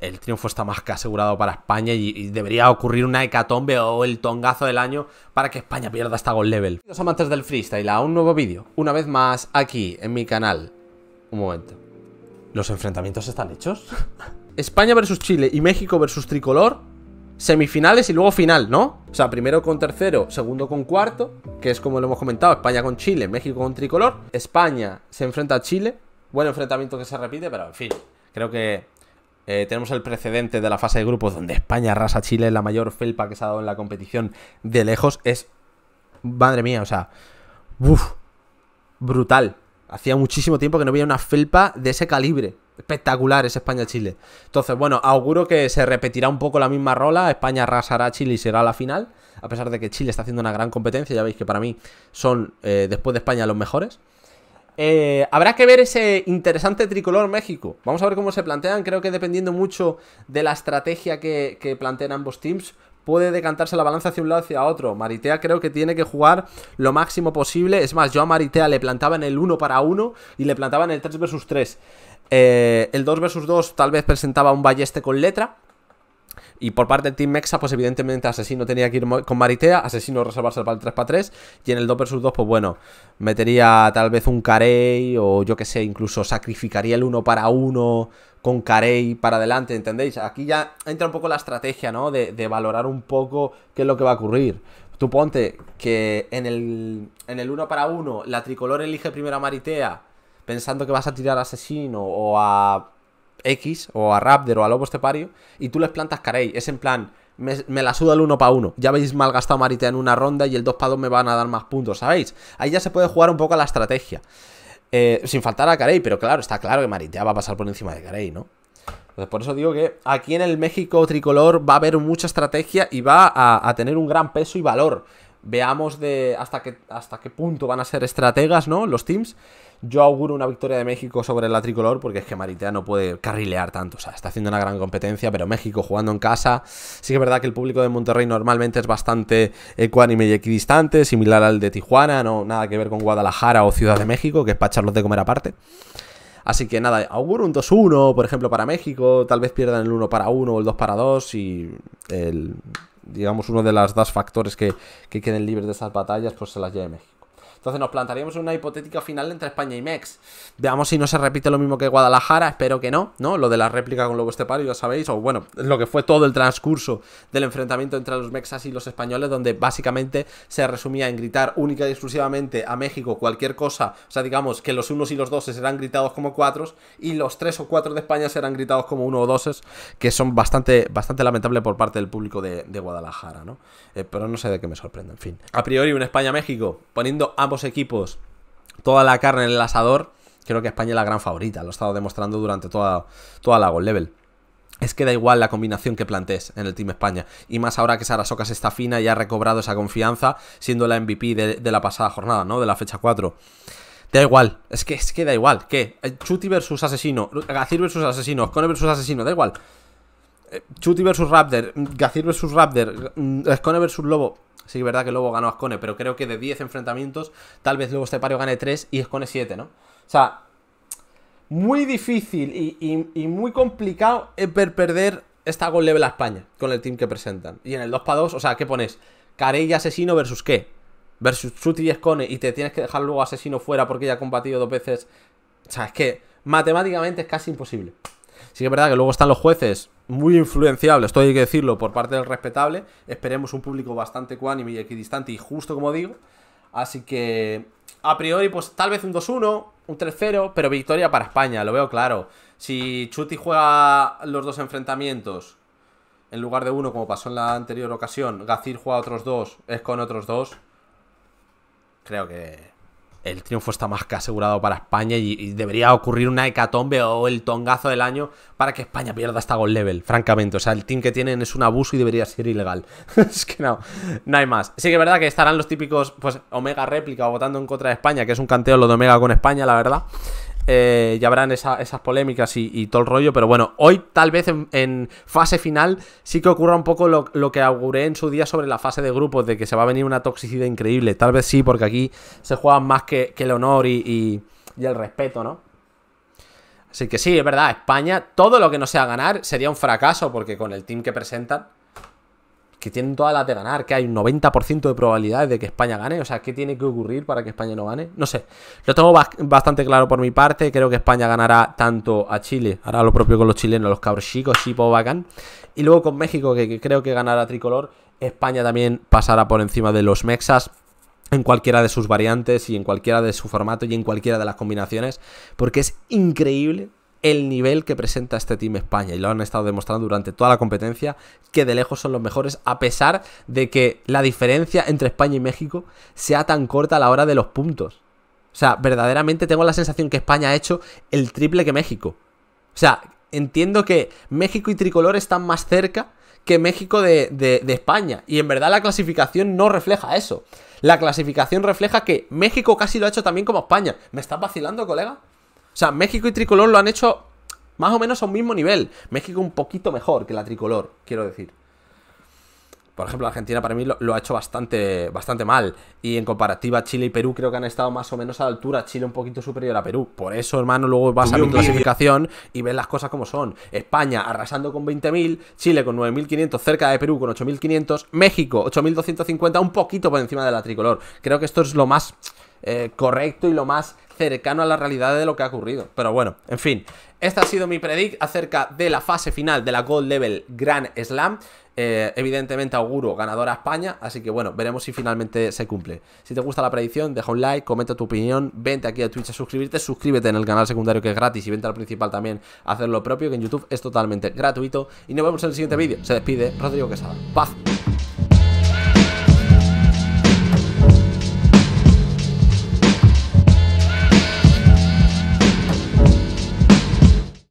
el triunfo está más que asegurado para España y, debería ocurrir una hecatombe o el tongazo del año para que España pierda esta gol level. Los amantes del freestyle, a un nuevo vídeo, una vez más aquí en mi canal. Un momento. ¿Los enfrentamientos están hechos? España versus Chile y México versus Tricolor, semifinales y luego final, ¿no? O sea, primero con tercero, segundo con cuarto, que es como lo hemos comentado, España con Chile, México con Tricolor. España se enfrenta a Chile, buen enfrentamiento que se repite, pero en fin, creo que eh, tenemos el precedente de la fase de grupos donde España arrasa a Chile, la mayor felpa que se ha dado en la competición de lejos. Es. Madre mía, o sea. Uf, brutal. Hacía muchísimo tiempo que no veía una felpa de ese calibre. Espectacular ese España-Chile. Entonces, bueno, auguro que se repetirá un poco la misma rola. España arrasará a Chile y será la final. A pesar de que Chile está haciendo una gran competencia. Ya veis que para mí son, eh, después de España, los mejores. Eh, habrá que ver ese interesante tricolor México. Vamos a ver cómo se plantean. Creo que dependiendo mucho de la estrategia que, plantean ambos teams, puede decantarse la balanza hacia un lado hacia otro. Maritea creo que tiene que jugar lo máximo posible. Es más, yo a Maritea le plantaba en el 1 para 1 y le plantaba en el 3 versus 3. Eh, el 2 versus 2 tal vez presentaba un balleste con letra, y por parte del Team Mexa, pues evidentemente Asesino tenía que ir con Maritea, Asesino reservarse para el 3x3. Y en el 2 vs 2, pues bueno, metería tal vez un Carey o yo que sé, incluso sacrificaría el 1 para 1 con Carey para adelante, ¿entendéis? Aquí ya entra un poco la estrategia, ¿no? De, valorar un poco qué es lo que va a ocurrir. Tú ponte que en el, en el 1 para 1 la tricolor elige primero a Maritea pensando que vas a tirar a Asesino o a X o a Raptor o a Lobo Estepario y tú les plantas Carey. Es en plan, me, la suda el 1 para 1. Ya habéis malgastado Maritea en una ronda y el 2 para 2 me van a dar más puntos, ¿sabéis? Ahí ya se puede jugar un poco a la estrategia. Eh, sin faltar a Carey, pero claro, está claro que Maritea va a pasar por encima de Carey, ¿no? Entonces, por eso digo que aquí en el México tricolor va a haber mucha estrategia y va a, a tener un gran peso y valor. Veamos de hasta qué, hasta qué punto van a ser estrategas, ¿no? Los teams. Yo auguro una victoria de México sobre la tricolor porque es que Maritea no puede carrilear tanto. O sea, está haciendo una gran competencia, pero México jugando en casa. Sí que es verdad que el público de Monterrey normalmente es bastante ecuánime y equidistante, similar al de Tijuana, no nada que ver con Guadalajara o Ciudad de México, que es para echarlos de comer aparte. Así que nada, auguro un 2-1, por ejemplo, para México. Tal vez pierdan el 1 para 1 o el 2 para 2 y el, digamos, uno de los dos factores que, que queden libres de esas batallas, pues se las lleve México. Entonces nos plantaríamos una hipotética final entre España y Mex. Veamos si no se repite lo mismo que Guadalajara, espero que no, ¿no? Lo de la réplica con Lobo Estepario, ya sabéis, o bueno, lo que fue todo el transcurso del enfrentamiento entre los mexas y los españoles, donde básicamente se resumía en gritar única y exclusivamente a México cualquier cosa, o sea, digamos que los unos y los doses eran gritados como cuatros y los tres o cuatro de España serán gritados como uno o doses, que son bastante, bastante lamentable por parte del público de, Guadalajara, ¿no? Eh, pero no sé de qué me sorprende, en fin. A priori, un España-México poniendo ambos equipos toda la carne en el asador, creo que España es la gran favorita. Lo he estado demostrando durante toda, toda la Gold Level. Es que da igual la combinación que plantees en el Team España. Y más ahora que Sara se está fina y ha recobrado esa confianza siendo la MVP de, la pasada jornada, ¿no? De la fecha 4. Da igual, es que, es que da igual. ¿Qué? Eh, Chuti versus Asesino, Gacir versus Asesino, Cone versus Asesino, da igual. Eh, Chuti versus Raptor, Gacir versus Raptor, Scone mm, versus Lobo. Sí, es verdad que luego ganó a Ascone, pero creo que de 10 enfrentamientos, tal vez Lobo Estepario gane 3 y Ascone 7, ¿no? O sea, muy difícil y, muy complicado es eh, perder esta gol Level a España con el team que presentan. Y en el 2x2, o sea, ¿qué pones? Carey Asesino versus qué? Versus Chuti y Escone y te tienes que dejar luego Asesino fuera porque ya ha combatido dos veces. O sea, es que matemáticamente es casi imposible. Sí que es verdad que luego están los jueces muy influenciables, esto hay que decirlo, por parte del respetable. Esperemos un público bastante cuánime y equidistante y justo, como digo. Así que, a priori, pues tal vez un 2-1, un 3-0, pero victoria para España, lo veo claro. Si Chuti juega los dos enfrentamientos en lugar de uno, como pasó en la anterior ocasión, Gacir juega otros dos, es con otros dos. Creo que el triunfo está más que asegurado para España y, debería ocurrir una hecatombe o el tongazo del año para que España pierda esta gol level, francamente. O sea, el team que tienen es un abuso y debería ser ilegal. es que no, no hay más. Sí que es verdad que estarán los típicos, pues, Omega réplica o votando en contra de España, que es un canteo lo de Omega con España, la verdad. Eh, ya habrán esas polémicas y, todo el rollo, pero bueno, hoy tal vez en, fase final sí que ocurra un poco lo, que auguré en su día sobre la fase de grupos, de que se va a venir una toxicidad increíble. Tal vez sí, porque aquí se juegan más que, el honor y, y el respeto, ¿no? Así que sí, es verdad, España, todo lo que no sea ganar sería un fracaso, porque con el team que presentan que tienen toda la de ganar, que hay un 90% de probabilidades de que España gane. O sea, ¿qué tiene que ocurrir para que España no gane? No sé. Lo tengo bastante claro por mi parte. Creo que España ganará tanto a Chile, hará lo propio con los chilenos, los cabros chicos, Chipo, Bacán. Y luego con México, que, creo que ganará tricolor. España también pasará por encima de los Mexas en cualquiera de sus variantes y en cualquiera de su formato y en cualquiera de las combinaciones, porque es increíble el nivel que presenta este Team España y lo han estado demostrando durante toda la competencia que de lejos son los mejores a pesar de que la diferencia entre España y México sea tan corta a la hora de los puntos. O sea, verdaderamente tengo la sensación que España ha hecho el triple que México. O sea, entiendo que México y Tricolor están más cerca que México de, de España y en verdad la clasificación no refleja eso. La clasificación refleja que México casi lo ha hecho también como España. ¿Me estás vacilando, colega? O sea, México y Tricolor lo han hecho más o menos a un mismo nivel. México un poquito mejor que la Tricolor, quiero decir. Por ejemplo, Argentina para mí lo, ha hecho bastante, bastante mal. Y en comparativa, Chile y Perú creo que han estado más o menos a la altura. Chile un poquito superior a Perú. Por eso, hermano, luego vas a mi clasificación y ves las cosas como son. España arrasando con 20.000, Chile con 9.500, cerca de Perú con 8.500, México 8.250, un poquito por encima de la tricolor. Creo que esto es lo más eh, correcto y lo más cercano a la realidad de lo que ha ocurrido. Pero bueno, en fin. Esta ha sido mi predict acerca de la fase final de la Gold Level Grand Slam. Eh, evidentemente auguro ganadora España, así que bueno, veremos si finalmente se cumple. Si te gusta la predicción, deja un like, comenta tu opinión, vente aquí a Twitch a suscribirte, suscríbete en el canal secundario que es gratis y vente al principal también a hacer lo propio, que en YouTube es totalmente gratuito. Y nos vemos en el siguiente vídeo. Se despide Rodrigo Quesada. Paz.